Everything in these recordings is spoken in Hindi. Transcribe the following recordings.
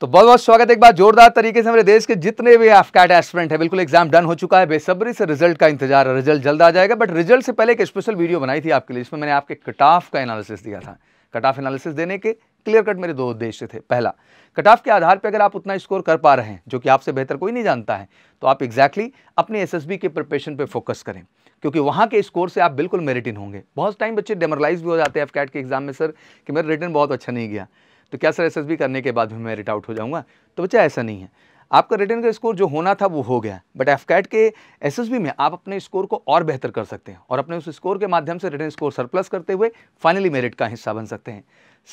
तो बहुत बहुत स्वागत एक बार जोरदार तरीके से हमारे देश के जितने भी एफकैट एस्टूडेंट है बिल्कुल एग्जाम डन हो चुका है बेसब्री से रिजल्ट का इंतजार है रिजल्ट जल्द आ जाएगा बट रिजल्ट से पहले एक स्पेशल वीडियो बनाई थी आपके लिए जिसमें मैंने आपके कट ऑफ का एनालिसिस दिया था कट ऑफ एनालिसिस देने के क्लियर कट मेरे दो उद्देश्य थे पहला कट ऑफ के आधार पर अगर आप उतना स्कोर कर पा रहे हैं जो कि आपसे बेहतर कोई नहीं जानता है तो आप एग्जैक्टली अपने एस के प्रिपरेशन पर फोकस करें क्योंकि वहाँ के स्कोर से आप बिल्कुल मेरिटिन होंगे बहुत टाइम बच्चे डेमरलाइज भी हो जाते हैं एफ के एग्जाम में सर कि मेरा रिटर्न बहुत अच्छा नहीं गया तो क्या सर एसएसबी करने के बाद भी मैं रिट आउट हो जाऊँगा तो बच्चा ऐसा नहीं है आपका रिटर्न का स्कोर जो होना था वो हो गया बट एफ के एस में आप अपने स्कोर को और बेहतर कर सकते हैं और अपने उस स्कोर के माध्यम से रिटर्न स्कोर सरप्लस करते हुए फाइनली मेरिट का हिस्सा बन सकते हैं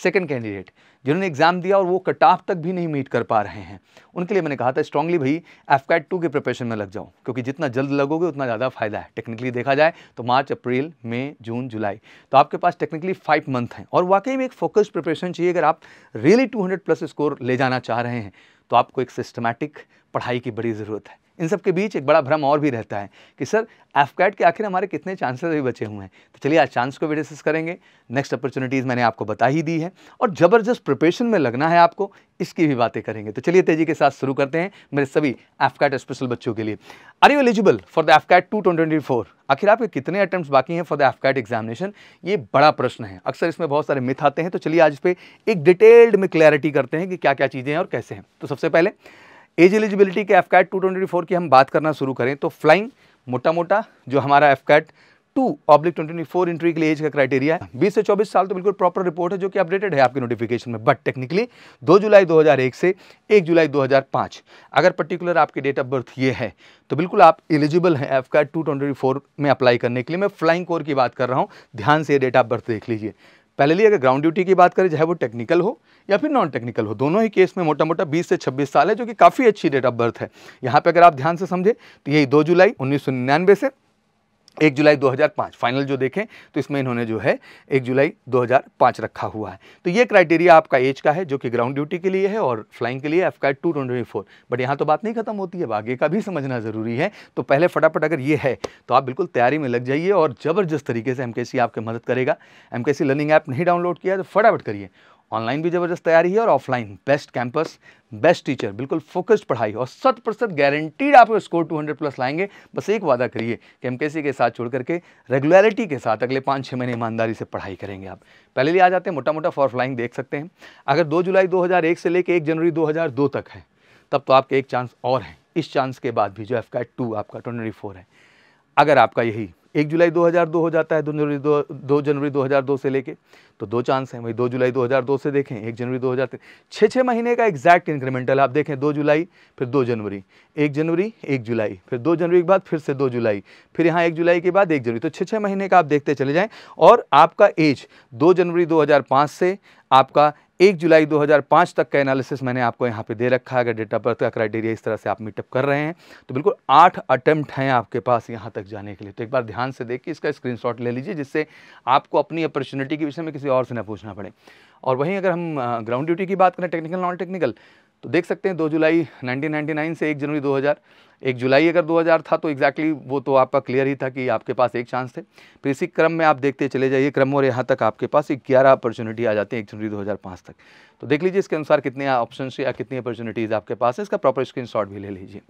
सेकंड कैंडिडेट जिन्होंने एग्ज़ाम दिया और वो कट ऑफ तक भी नहीं मीट कर पा रहे हैं उनके लिए मैंने कहा था स्ट्रांगली भाई एफ कैट टू के प्रिपरेशन में लग जाओ क्योंकि जितना जल्द लगोगे उतना ज़्यादा फायदा है टेक्निकली देखा जाए तो मार्च अप्रैल मई जून जुलाई तो आपके पास टेक्निकली फाइव मंथ हैं और वाकई में एक फोकस्ड प्रिपरेशन चाहिए अगर आप रियली टू प्लस स्कोर ले जाना चाह रहे हैं तो आपको एक सिस्टमैटिक पढ़ाई की बड़ी ज़रूरत है इन सब के बीच एक बड़ा भ्रम और भी रहता है कि सर एफकैट के आखिर हमारे कितने चांसेस अभी बचे हुए हैं तो चलिए आज चांस को भी डिस्कस करेंगे नेक्स्ट अपॉर्चुनिटीज़ मैंने आपको बता ही दी है और ज़बरदस्त प्रिपरेशन में लगना है आपको इसकी भी बातें करेंगे तो चलिए तेज़ी के साथ शुरू करते हैं मेरे सभी एफकैट स्पेशल बच्चों के लिए are you eligible for the AFCAT two twenty four आखिर आपके कितने अटैम्प्ट बाकी हैं फॉर द एफकैट एग्जामिनेशन ये बड़ा प्रश्न है अक्सर इसमें बहुत सारे मिथ आते हैं तो चलिए आज पे पर एक डिटेल्ड में क्लैरिटी करते हैं कि क्या क्या चीज़ें हैं और कैसे हैं तो सबसे पहले एज एलिजिबिलिटी के एफ कैट टू की हम बात करना शुरू करें तो फ्लाइंग मोटा मोटा जो हमारा AFCAT two oblique twenty four entry के लिए एज का क्राइटेरिया है बीस से चौबीस साल तो बिल्कुल प्रॉपर रिपोर्ट है जो कि अपडेटेड है आपके नोटिफिकेशन में बट टेक्निकली दो जुलाई दो हजार एक से एक जुलाई दो हज़ार पाँच अगर पर्टिकुलर आपकी डेट ऑफ बर्थ ये है तो बिल्कुल आप एलिजिबल हैं एफ कैट टू में अप्लाई करने के लिए मैं फ्लाइंग कोर की बात कर रहा हूँ ध्यान से डेट ऑफ बर्थ देख लीजिए पहले अगर ग्राउंड ड्यूटी की बात करें चाहे वो टेक्निकल हो या फिर नॉन टेक्निकल हो दोनों ही केस में मोटा मोटा 20 से 26 साल है जो कि काफ़ी अच्छी डेट ऑफ बर्थ है यहाँ पे अगर आप ध्यान से समझे तो यही 2 जुलाई उन्नीस से एक जुलाई 2005 फाइनल जो देखें तो इसमें इन्होंने जो है एक जुलाई 2005 रखा हुआ है तो ये क्राइटेरिया आपका एज का है जो कि ग्राउंड ड्यूटी के लिए है और फ्लाइंग के लिए एफ का टू ट्वेंटी फोर बट यहाँ तो बात नहीं खत्म होती है आगे का भी समझना ज़रूरी है तो पहले फटाफट अगर ये है तो आप बिल्कुल तैयारी में लग जाइए और ज़बरदस्त तरीके से एम आपकी मदद करेगा एम लर्निंग ऐप नहीं डाउनलोड किया तो फटाफट करिए ऑनलाइन भी ज़बरदस्त तैयारी है और offline best campus best teacher बिल्कुल फोकस्ड पढ़ाई और शत प्रतिशत गारंटीड आप स्कोर 200 प्लस लाएंगे बस एक वादा करिए कि एम के साथ छोड़ करके रेगुलरिटी के साथ अगले पाँच छः महीने ईमानदारी से पढ़ाई करेंगे आप पहले लिए आ जाते हैं मोटा मोटा फॉर फ्लाइंग देख सकते हैं अगर दो जुलाई दो से लेकर एक जनवरी दो तक है तब तो आपके एक चांस और हैं इस चांस के बाद भी जो एफ टू आपका ट्वेंटी है अगर आपका यही एक जुलाई 2002 हो जाता है दो जनवरी दो दो जनवरी 2002 से लेके तो दो चांस हैं वही दो जुलाई 2002 से देखें एक जनवरी 2003 छः छः महीने का एग्जैक्ट इंक्रीमेंटल आप देखें दो जुलाई फिर दो जनवरी एक जनवरी एक जुलाई फिर दो जनवरी के बाद फिर से दो जुलाई फिर यहाँ एक जुलाई के बाद एक जनवरी तो छः छः महीने का आप देखते चले जाएँ और आपका एज दो जनवरी दो से आपका एक जुलाई 2005 तक का एनालिसिस मैंने आपको यहाँ पे दे रखा है अगर डेट ऑफ बर्थ का क्राइटेरिया इस तरह से आप मीटअप कर रहे हैं तो बिल्कुल आठ अटैम्प्ट हैं आपके पास यहाँ तक जाने के लिए तो एक बार ध्यान से देखिए इसका स्क्रीनशॉट ले लीजिए जिससे आपको अपनी अपॉर्चुनिटी के विषय में किसी और से ना पूछना पड़े और वहीं अगर हम ग्राउंड ड्यूटी की बात करें टेक्निकल नॉन टेक्निकल तो देख सकते हैं दो जुलाई नाइनटीन से एक जनवरी दो एक जुलाई अगर 2000 था तो एग्जैक्टली exactly वो तो आपका क्लियर ही था कि आपके पास एक चांस थे फिर इसी क्रम में आप देखते चले जाइए क्रम और यहाँ तक आपके पास ग्यारह अपॉर्चुनिटी आ जाती है एक जनवरी 2005 तक तो देख लीजिए इसके अनुसार कितने ऑप्शन या कितनी अपॉर्चुनिटीज़ आपके पास है इसका प्रॉपर स्क्रीन भी ले लीजिए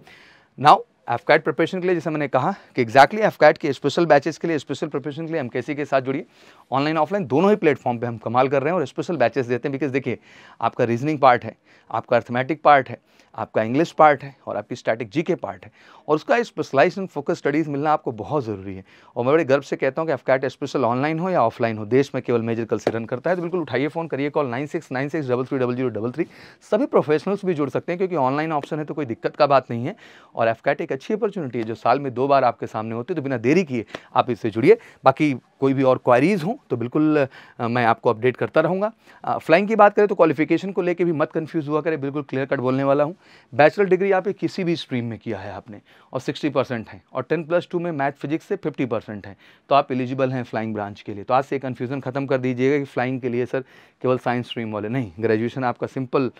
नाउ एफ प्रिपरेशन के लिए जैसे मैंने कहा कि एक्जैक्टली एफ के स्पेशल बैचेस के लिए स्पेशल प्रिपरेशन के लिए हम कैसी के साथ जुड़िए ऑनलाइन ऑफलाइन दोनों ही प्लेटफॉर्म पे हम कमाल कर रहे हैं और स्पेशल बैचेस देते हैं बिकॉज देखिए आपका रीजनिंग पार्ट है आपका अर्थमेटिक पार्ट है आपका इंग्लिश पार्ट है और आपकी स्टैटिक जी के पार्ट है और उसका स्पेशलाइज एंड फोकस स्टडीज़ मिलना आपको बहुत ज़रूरी है और मैं बड़े गर्व से कहता हूँ कि एफकाइट स्पेशल ऑनलाइन हो या ऑफलाइन हो देश में केवल मेजर कल से रन करता है तो बिल्कुल उठाइए फ़ोन करिए call nine six nine six double three double zero double three सभी प्रोफेशनल्स भी जुड़ सकते हैं क्योंकि ऑनलाइन ऑप्शन है तो कोई दिक्कत का बात नहीं है और एफकैट एक अच्छी अपॉर्चुनिटी है जो साल में दो बार आपके सामने होती है तो बिना देरी किए आप इससे जुड़िए बाकी कोई भी और क्वारीज हूँ तो बिल्कुल मैं आपको अपडेट करता रहूँगा फ्लाइंग की बात करें तो क्वालिफिकेशन को लेकर भी मत कन्फ्यूज़ हुआ करें बिल्कुल क्लियर कट बोलने वाला हूँ बैचलर डिग्री आप किसी भी स्ट्रीम में किया है आपने और सिक्सटी परसेंट है और टेन प्लस टू में मैथ फिजिक्स से फिफ्टी परसेंट है तो आप एलिजिबल हैं फ्लाइंग ब्रांच के लिए तो आज से कन्फ्यूज़न खत्म कर दीजिएगा कि फ्लाइंग के लिए सर केवल साइंस स्ट्रीम वाले नहीं ग्रेजुएशन आपका सिंपल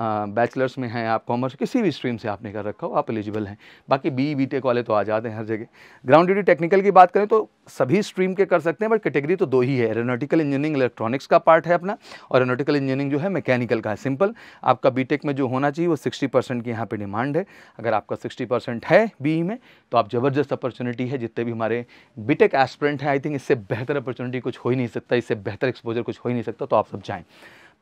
बैचलर्स में हैं आप कॉमर्स किसी भी स्ट्रीम से आपने कर रखा हो आप एलिजिबल हैं बाकी बी बी टेक वाले तो आ जाते हैं हर जगह ग्राउंड ड्यूटी टेक्निकल की बात करें तो सभी स्ट्रीम के कर सकते हैं बट कैटेगरी तो दो ही है एरोनोटिकल इंजीनियरिंग इलेक्ट्रॉनिक्स का पार्ट है अपना और एरोनोटिकल इंजीनियरिंग जो है मैकेनिकल का है सिंपल आपका बी में जो होना चाहिए वो सिक्सटी की यहाँ पर डिमांड है अगर आपका सिक्सटी है बी में तो आप ज़बरदस्त अपॉर्चुनिटी है जितने भी हमारे बी टेक हैं आई थिंक इससे बेहतर अपॉर्चुनिटी कुछ हो ही नहीं सकता इससे बेहतर एक्सपोजर कुछ हो ही नहीं सकता तो आप सब जाएँ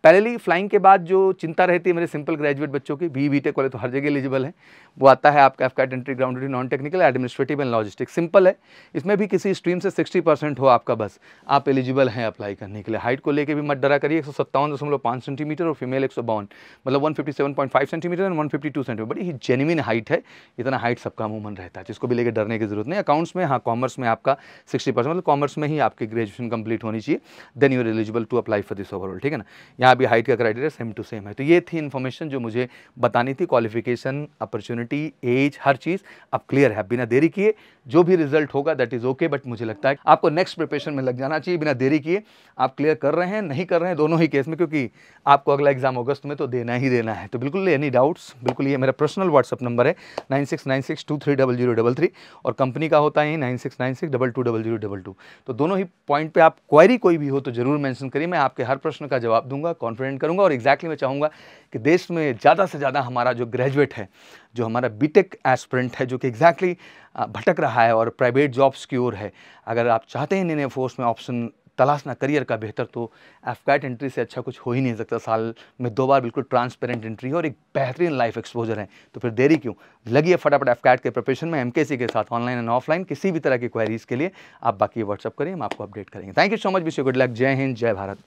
पैरेलली फ्लाइंग के बाद जो चिंता रहती है मेरे सिंपल ग्रेजुएट बच्चों की बी बी टेक वाले तो हर जगह एलिजिबल है वो आता है आपका F entry ground non technical administrative and logistic simple है इसमें भी किसी स्ट्रीम से 60 परसेंट हो आपका बस आप एलिजिबल हैं अप्लाई करने के लिए हाइट को लेकर भी मत डरा करिए एक सेंटीमीटर और फीमेल एक मतलब one centimetre and one centimetre बड़ी जेन्यन हाइट है इतना हाइट सबका मूवमेंट रहता है जिसको भी लेकर डरने की जरूरत नहीं अकाउंट्स में हाँ कॉमर्स में आपका सिक्सटी मतलब कॉमर्स में ही आपकी ग्रेजुएशन कंप्लीट होनी चाहिए then you are eligible to apply for this overall ठीक है ना यहाँ भी हाइट का क्राइटेरिया सेम टू सेम है तो ये थी इन्फॉर्मेशन जो मुझे बतानी थी क्वालिफिकेशन अपॉर्चुनिटी एज हर चीज़ अब क्लियर है बिना देरी किए जो भी रिजल्ट होगा दैट इज़ ओके बट मुझे लगता है आपको नेक्स्ट प्रिपरेशन में लग जाना चाहिए बिना देरी किए आप क्लियर कर रहे हैं नहीं कर रहे हैं दोनों ही केस में क्योंकि आपको अगला एग्जाम अगस्त में तो देना ही देना है तो बिल्कुल एनी डाउट्स बिल्कुल ये मेरा पर्सनल व्हाट्सअप नंबर है nine six nine six two three double zero double three और कंपनी का होता है nine six nine six double two double zero double two तो दोनों ही पॉइंट पर आप क्वारी कोई भी हो तो ज़रूर मैंशन करिए मैं आपके हर प्रश्न का जवाब दूंगा कॉन्फिडेंट करूँगा और एग्जैक्टली मैं चाहूँगा कि देश में ज़्यादा से ज़्यादा हमारा जो ग्रेजुएट है जो हमारा बीटेक एस्पिरेंट है जो कि एग्जैक्टली भटक रहा है और प्राइवेट जॉब्स की ओर है अगर आप चाहते हैं इन फोर्स में ऑप्शन तलाशना करियर का बेहतर तो एफकैट एंट्री से अच्छा कुछ हो ही नहीं सकता साल में दो बार बिल्कुल ट्रांसपेरेंट एंट्री और एक बेहतरीन लाइफ एक्सपोजर है तो फिर देरी क्यों लगी है फटाफट एफकैट के प्रिपरेशन में एमकेसी के साथ ऑनलाइन एंड ऑफलाइन किसी भी तरह की क्वेरीज के लिए आप बाकी व्हाट्सअप करें हम आपको अपडेट करेंगे thank you so much wish you good luck जय हिंद जय भारत